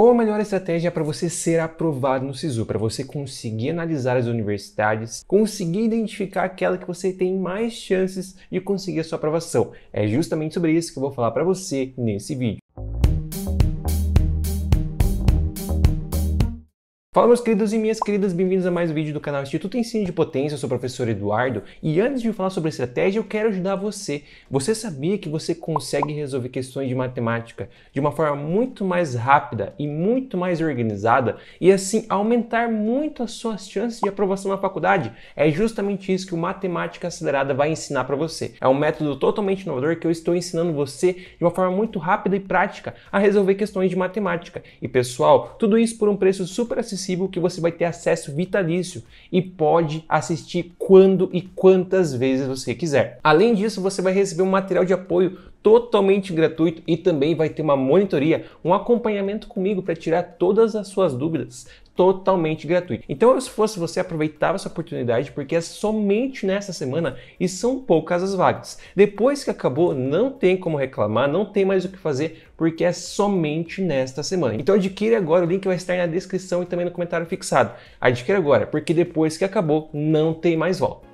Qual a melhor estratégia para você ser aprovado no SISU? Para você conseguir analisar as universidades, conseguir identificar aquela que você tem mais chances de conseguir a sua aprovação. É justamente sobre isso que eu vou falar para você nesse vídeo. Fala meus queridos e minhas queridas, bem-vindos a mais um vídeo do canal Instituto Ensino de Potência, eu sou o professor Eduardo e antes de falar sobre estratégia eu quero ajudar você. Você sabia que você consegue resolver questões de matemática de uma forma muito mais rápida e muito mais organizada e assim aumentar muito as suas chances de aprovação na faculdade? É justamente isso que o Matemática Acelerada vai ensinar para você. É um método totalmente inovador que eu estou ensinando você de uma forma muito rápida e prática a resolver questões de matemática. E pessoal, tudo isso por um preço super acessível acessível que você vai ter acesso vitalício e pode assistir quando e quantas vezes você quiser. Além disso, você vai receber um material de apoio totalmente gratuito e também vai ter uma monitoria, um acompanhamento comigo para tirar todas as suas dúvidas, totalmente gratuito. Então, se fosse você, aproveitava essa oportunidade porque é somente nessa semana e são poucas as vagas. Depois que acabou, não tem como reclamar, não tem mais o que fazer porque é somente nesta semana. Então, adquira agora, o link vai estar na descrição e também no comentário fixado. Adquira agora, porque depois que acabou, não tem mais volta.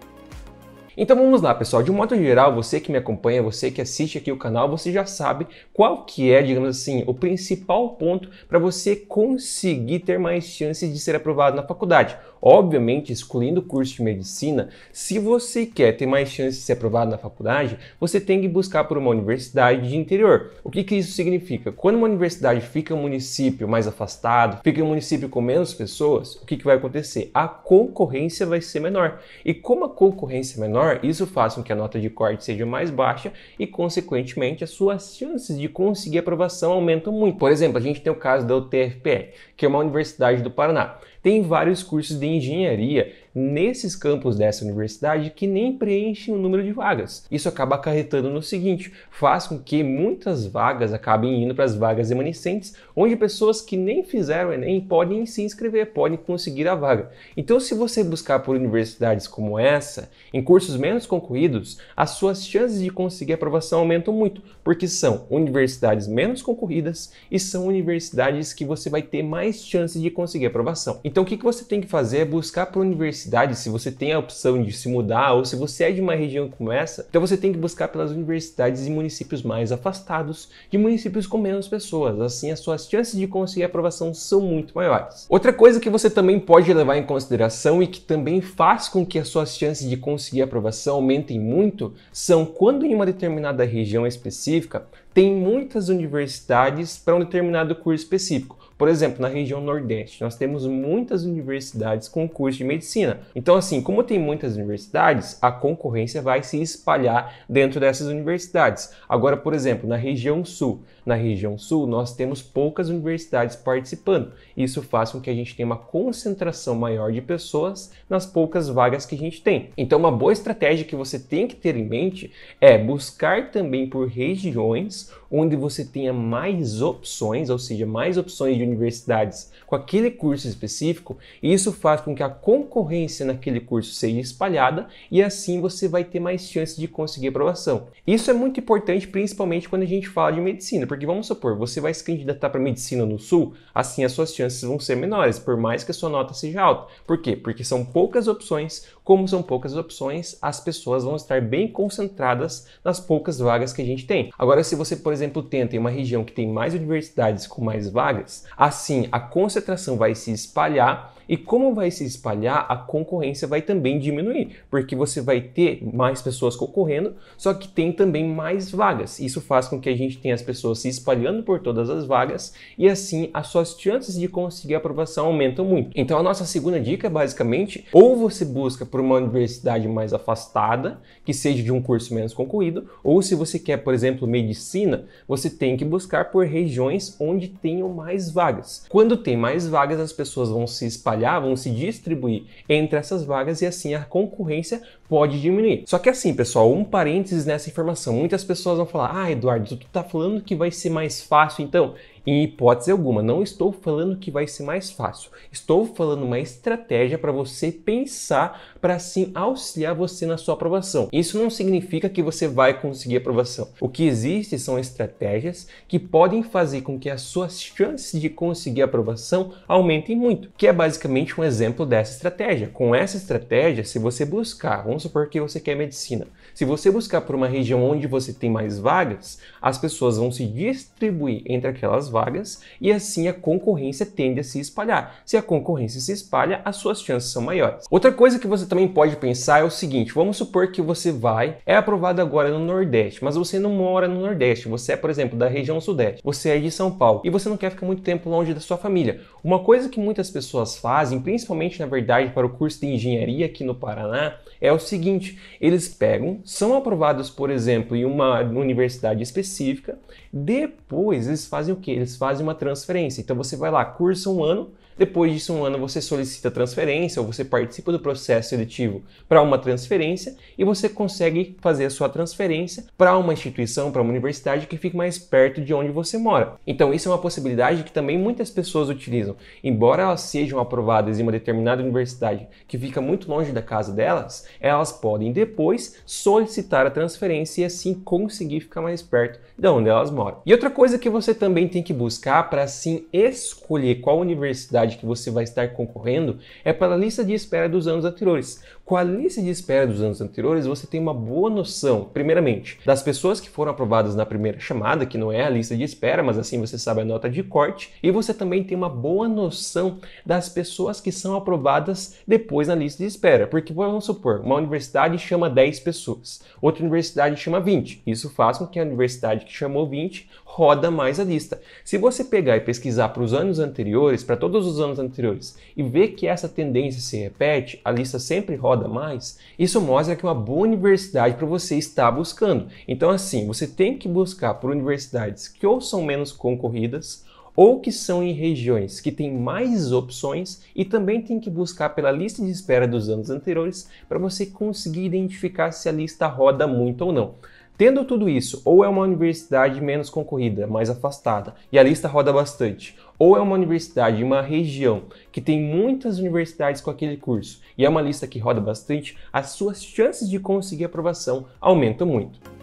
Então vamos lá, pessoal. De um modo geral, você que me acompanha, você que assiste aqui o canal, você já sabe qual que é, digamos assim, o principal ponto para você conseguir ter mais chances de ser aprovado na faculdade Obviamente, excluindo o curso de medicina, se você quer ter mais chances de ser aprovado na faculdade, você tem que buscar por uma universidade de interior. O que, que isso significa? Quando uma universidade fica em um município mais afastado, fica em um município com menos pessoas, o que, que vai acontecer? A concorrência vai ser menor. E como a concorrência é menor, isso faz com que a nota de corte seja mais baixa e, consequentemente, as suas chances de conseguir aprovação aumentam muito. Por exemplo, a gente tem o caso da UTFPR, que é uma universidade do Paraná tem vários cursos de engenharia nesses campos dessa universidade que nem preenchem o número de vagas. Isso acaba acarretando no seguinte: faz com que muitas vagas acabem indo para as vagas remanescentes, onde pessoas que nem fizeram o Enem podem se inscrever, podem conseguir a vaga. Então, se você buscar por universidades como essa, em cursos menos concorridos, as suas chances de conseguir aprovação aumentam muito, porque são universidades menos concorridas e são universidades que você vai ter mais chances de conseguir aprovação. Então, o que você tem que fazer é buscar por universidades universidade, se você tem a opção de se mudar ou se você é de uma região como essa, então você tem que buscar pelas universidades e municípios mais afastados de municípios com menos pessoas. Assim, as suas chances de conseguir aprovação são muito maiores. Outra coisa que você também pode levar em consideração e que também faz com que as suas chances de conseguir aprovação aumentem muito são quando em uma determinada região específica tem muitas universidades para um determinado curso específico por exemplo, na região Nordeste, nós temos muitas universidades com curso de medicina. Então, assim, como tem muitas universidades, a concorrência vai se espalhar dentro dessas universidades. Agora, por exemplo, na região Sul, na região Sul, nós temos poucas universidades participando. Isso faz com que a gente tenha uma concentração maior de pessoas nas poucas vagas que a gente tem. Então, uma boa estratégia que você tem que ter em mente é buscar também por regiões onde você tenha mais opções, ou seja, mais opções de universidades com aquele curso específico, e isso faz com que a concorrência naquele curso seja espalhada e assim você vai ter mais chances de conseguir aprovação. Isso é muito importante, principalmente quando a gente fala de medicina, porque vamos supor, você vai se candidatar para medicina no sul, assim as suas chances vão ser menores, por mais que a sua nota seja alta. Por quê? Porque são poucas opções, como são poucas opções, as pessoas vão estar bem concentradas nas poucas vagas que a gente tem. Agora, se você, por exemplo, tenta em uma região que tem mais universidades com mais vagas, assim a concentração vai se espalhar e como vai se espalhar, a concorrência vai também diminuir, porque você vai ter mais pessoas concorrendo, só que tem também mais vagas. Isso faz com que a gente tenha as pessoas se espalhando por todas as vagas e assim as suas chances de conseguir aprovação aumentam muito. Então a nossa segunda dica é basicamente, ou você busca por uma universidade mais afastada, que seja de um curso menos concorrido, ou se você quer, por exemplo, medicina, você tem que buscar por regiões onde tenham mais vagas. Quando tem mais vagas, as pessoas vão se espalhar espalhar, vão se distribuir entre essas vagas e assim a concorrência pode diminuir. Só que assim, pessoal, um parênteses nessa informação. Muitas pessoas vão falar: "Ah, Eduardo, tu tá falando que vai ser mais fácil então?" Em hipótese alguma, não estou falando que vai ser mais fácil. Estou falando uma estratégia para você pensar para assim auxiliar você na sua aprovação. Isso não significa que você vai conseguir aprovação. O que existe são estratégias que podem fazer com que as suas chances de conseguir aprovação aumentem muito, que é basicamente um exemplo dessa estratégia. Com essa estratégia, se você buscar, vamos supor que você quer medicina, se você buscar por uma região onde você tem mais vagas, as pessoas vão se distribuir entre aquelas vagas vagas e assim a concorrência tende a se espalhar. Se a concorrência se espalha, as suas chances são maiores. Outra coisa que você também pode pensar é o seguinte, vamos supor que você vai, é aprovado agora no Nordeste, mas você não mora no Nordeste, você é, por exemplo, da região Sudeste, você é de São Paulo e você não quer ficar muito tempo longe da sua família. Uma coisa que muitas pessoas fazem, principalmente na verdade para o curso de engenharia aqui no Paraná, é o seguinte, eles pegam, são aprovados, por exemplo, em uma universidade específica, depois eles fazem o que? eles fazem uma transferência. Então você vai lá, cursa um ano depois disso, um ano você solicita transferência ou você participa do processo seletivo para uma transferência e você consegue fazer a sua transferência para uma instituição, para uma universidade que fique mais perto de onde você mora. Então, isso é uma possibilidade que também muitas pessoas utilizam. Embora elas sejam aprovadas em uma determinada universidade que fica muito longe da casa delas, elas podem depois solicitar a transferência e assim conseguir ficar mais perto de onde elas moram. E outra coisa que você também tem que buscar para assim escolher qual universidade que você vai estar concorrendo é pela lista de espera dos anos anteriores. Com a lista de espera dos anos anteriores, você tem uma boa noção, primeiramente, das pessoas que foram aprovadas na primeira chamada, que não é a lista de espera, mas assim você sabe a nota de corte, e você também tem uma boa noção das pessoas que são aprovadas depois na lista de espera. Porque, vamos supor, uma universidade chama 10 pessoas, outra universidade chama 20. Isso faz com que a universidade que chamou 20 roda mais a lista. Se você pegar e pesquisar para os anos anteriores, para todos os anos anteriores e ver que essa tendência se repete, a lista sempre roda mais, isso mostra que é uma boa universidade para você está buscando. Então, assim, você tem que buscar por universidades que ou são menos concorridas ou que são em regiões que têm mais opções e também tem que buscar pela lista de espera dos anos anteriores para você conseguir identificar se a lista roda muito ou não. Tendo tudo isso, ou é uma universidade menos concorrida, mais afastada, e a lista roda bastante, ou é uma universidade, uma região que tem muitas universidades com aquele curso e é uma lista que roda bastante, as suas chances de conseguir aprovação aumentam muito.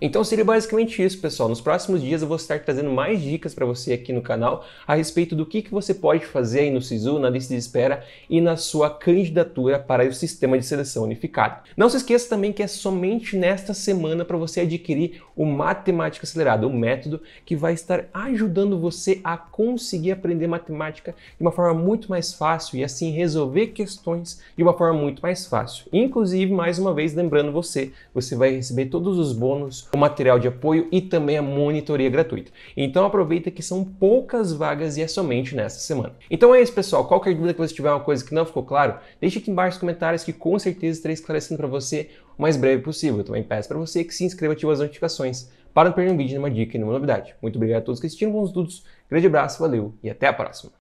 Então seria basicamente isso, pessoal. Nos próximos dias eu vou estar trazendo mais dicas para você aqui no canal a respeito do que, que você pode fazer aí no SISU, na lista de espera e na sua candidatura para o sistema de seleção unificado. Não se esqueça também que é somente nesta semana para você adquirir o Matemática Acelerada, o um método que vai estar ajudando você a conseguir aprender matemática de uma forma muito mais fácil e assim resolver questões de uma forma muito mais fácil. Inclusive, mais uma vez, lembrando você, você vai receber todos os bônus o material de apoio e também a monitoria gratuita. Então aproveita que são poucas vagas e é somente nesta semana. Então é isso, pessoal. Qualquer dúvida que você tiver, uma coisa que não ficou claro, deixe aqui embaixo nos comentários que com certeza estarei esclarecendo para você o mais breve possível. Eu também peço para você que se inscreva e ative as notificações para não perder um vídeo, nenhuma dica e nenhuma novidade. Muito obrigado a todos que assistiram, bons estudos, grande abraço, valeu e até a próxima!